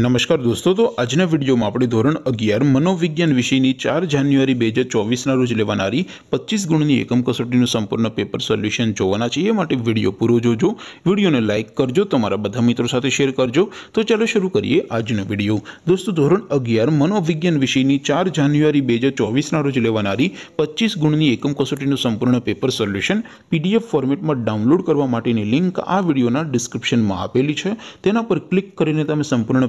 નમસ્કાર દોસ્તો તો આજનો વિડિયોમાં આપડી ધોરણ 11 મનોવિજ્ઞાન વિષયની 4 જાન્યુઆરી 2024 ના રોજ લેવાણારી 25 ગુણની એકમ કસોટીનું સંપૂર્ણ પેપર સોલ્યુશન જોવાના છે એ માટે વિડિયો પૂરો જોજો વિડિયોને લાઈક કરજો તમારા બધા મિત્રો સાથે શેર કરજો તો ચાલું શરૂ કરીએ આજનો વિડિયો દોસ્તો ધોરણ 11 મનોવિજ્ઞાન વિષયની 4 જાન્યુઆરી 2024 ના રોજ લેવાણારી 25 ગુણની એકમ કસોટીનું સંપૂર્ણ પેપર સોલ્યુશન પીડીએફ ફોર્મેટમાં ડાઉનલોડ કરવા માટેની લિંક આ વિડિયોના ડિસ્ક્રિપ્શનમાં આપેલી છે તેના પર ક્લિક કરીને તમે સંપૂર્ણ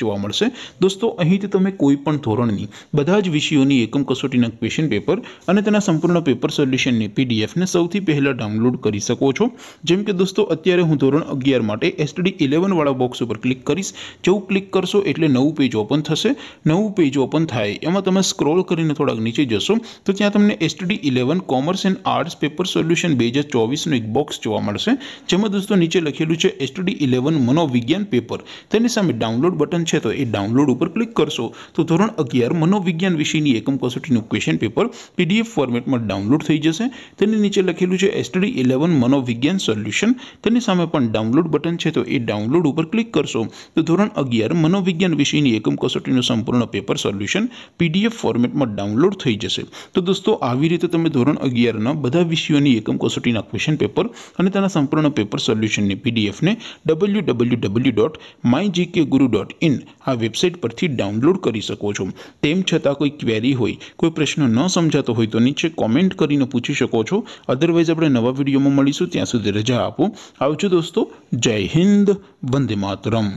જોવા મળશે દોસ્તો અહીંથી તમને કોઈ પણ ધોરણની બધા જ વિષયોની એકમ કસોટીના ક્વેશ્ચન પેપર અને તેના સંપૂર્ણ પેપર સોલ્યુશનની પીડીએફ ને સૌથી પહેલા ડાઉનલોડ કરી શકો છો જેમ કે દોસ્તો અત્યારે હું ધોરણ 11 માટે STD 11 વાળો બોક્સ ઉપર ક્લિક કરીશ જેઉ ક્લિક કરશો એટલે નવું પેજ ઓપન થશે નવું પેજ ઓપન થાય એમાં તમે સ્ક્રોલ કરીને થોડક નીચે જશો તો ત્યાં તમને STD 11 commerce and arts paper solution બેજ 24 નો એક બોક્સ જોવા મળશે જેમાં દોસ્તો નીચે લખેલું છે STD 11 મનોવિજ્ઞાન પેપર તેની સામે ડાઉનલોડ બટન છે તો એ ડાઉનલોડ ઉપર ક્લિક કરશો તો ધોરણ 11 મનોવિજ્ઞાન વિષયની એકમ કસોટીનું ક્વેશ્ચન પેપર પીડીએફ ફોર્મેટમાં ડાઉનલોડ થઈ જશે તેની નીચે લખેલું છે સ્ટડી 11 મનોવિજ્ઞાન સોલ્યુશન તેની સામે પણ ડાઉનલોડ બટન છે તો એ ડાઉનલોડ ઉપર ક્લિક કરશો તો ધોરણ 11 મનોવિજ્ઞાન વિષયની એકમ કસોટીનું સંપૂર્ણ પેપર સોલ્યુશન પીડીએફ ફોર્મેટમાં ડાઉનલોડ થઈ જશે તો દોસ્તો આવી રીતે તમે ધોરણ 11 ના બધા વિષયોની એકમ કસોટીના ક્વેશ્ચન પેપર અને તેના સંપૂર્ણ પેપર સોલ્યુશનની પીડીએફ ને www.mygkguru.in इन आप वेबसाइट पर से डाउनलोड कर सको हो તેમ છતાં કોઈ ક્વેરી હોય કોઈ પ્રશ્ન ન સમજાતો હોય તો નીચે કમેન્ટ કરીને પૂછી શકો છો અધરવાઇઝ આપણે નવા વિડિયોમાં મળીશું ત્યાં સુધી રજા આપો આવજો દોસ્તો જય હિન્દ વંદે માતરમ